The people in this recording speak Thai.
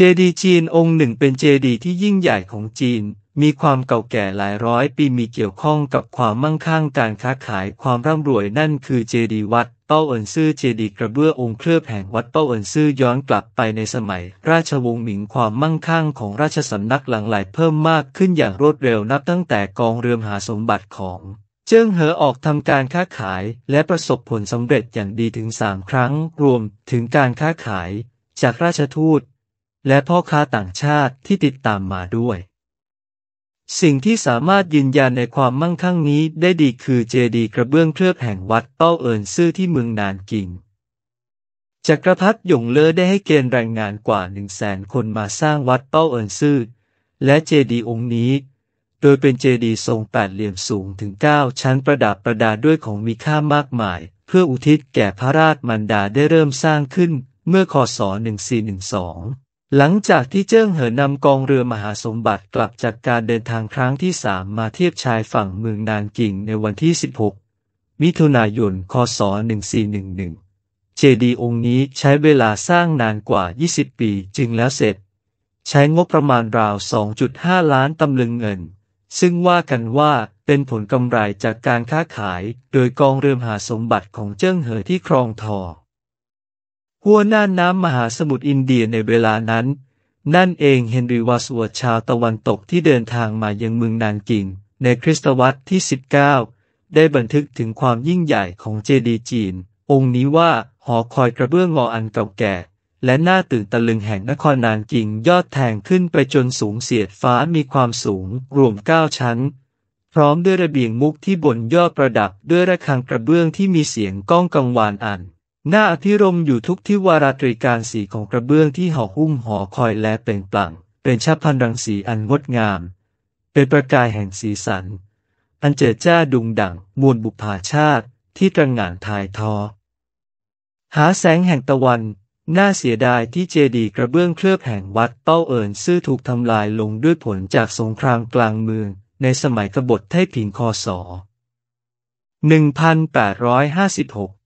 เจดีย์จีนองค์หนึ่งเป็นเจดีย์ที่ยิ่งใหญ่ของจีน มีความเก่าแก่หลายร้อย ปี มีเกี่ยวข้องกับความมั่งคั่งการค้าขายความร่ำรวยนั่นคือเจดีย์วัดเป้าเอินซื่อเจดีย์กระเบื้ององค์เคลือบแห่งวัดเป้าเอินซื่อย้อนกลับไปในสมัย ราชวงศ์หมิงความมั่งคั่งของราชสำนักหลังไหลเพิ่มมากขึ้นอย่างรวดเร็วนับตั้งแต่กองเรือมหาสมบัติของ เจิ้งเหอออกทำการค้าขายและประสบผลสำเร็จอย่างดีถึงสามครั้ง รวมถึงการค้าขาย จากราชทูตและพ่อค้าต่างชาติที่ติดตามมาด้วย สิ่งที่สามารถยืนยันในความมั่งคั่งนี้ได้ดีคือเจดีย์กระเบื้องเคลือบแห่งวัดเป้าเอินซื่อที่เมืองนานกิงจักรพรรดิหยงเลอได้ให้เกณฑ์แรงงานกว่าหนึ่งแสนคนมาสร้างวัดเป้าเอินซื่อและเจดีย์องค์นี้ โดยเป็นเจดีย์ทรงแปดเหลี่ยมสูงถึงเก้าชั้นประดับประดาด้วยของมีค่ามากมาย เพื่ออุทิศแก่พระราชมัรดาได้เริ่มสร้างขึ้นเมื่อคศ1412หลังจากที่เจิ้งเหินนำกองเรือมหาสมบัติกลับจากการเดินทางครั้งที่สามมาเทียบชายฝั่งเมืองนานกิ่งในวันที่ 16 มิถุนายน คศ 1411 เจดีย์องค์นี้ใช้เวลาสร้างนานกว่า 20 ปีจึงแล้วเสร็จใช้งบประมาณราว 2.5 ล้านตำลึงเงิน ซึ่งว่ากันว่าเป็นผลกำไรจากการค้าขาย โดยกองเรือมหาสมบัติของเจิ้งเหอที่ครองทอหัวหน้าน้ำมหาสมุทรอินเดียในเวลานั้น นั่นเอง เฮนรีวาสวดชาวตะวันตกที่เดินทางมายังเมืองนางกิงในคริสตวรรษที่ 19 ได้บันทึกถึงความยิ่งใหญ่ของเจดีย์จีน องค์นี้ว่าหอคอยกระเบื้องงออันเก่าแก่ และหน้าตื่นตะลึงแห่งนครนางกิงยอดแทงขึ้นไปจนสูงเสียดฟ้ามีความสูงรวม9ชั้นพร้อมด้วยระเบียงมุกที่บนยอดประดับด้วยระฆังกระเบื้องที่มีเสียงก้องกังวานอันหน้าอภิรมอยู่ทุกที่วาราตรีการสีของกระเบื้องที่ห่อหุ้มห่อคอยและเปล่งปลั่ง เป็นชาพันรังสีอันงดงาม เป็นประกายแห่งสีสัน อันเจิดจ้าดุงดังมวลบุพาชาติที่ตระหง่านทายทอ หาแสงแห่งตะวัน น่าเสียดายที่เจดีย์กระเบื้องเคลือบแห่งวัดเป้าเอิญซื่อถูกทำลายลงด้วยผลจากสงครามกลางเมืองในสมัยกบฏไทผิงคอสอ1856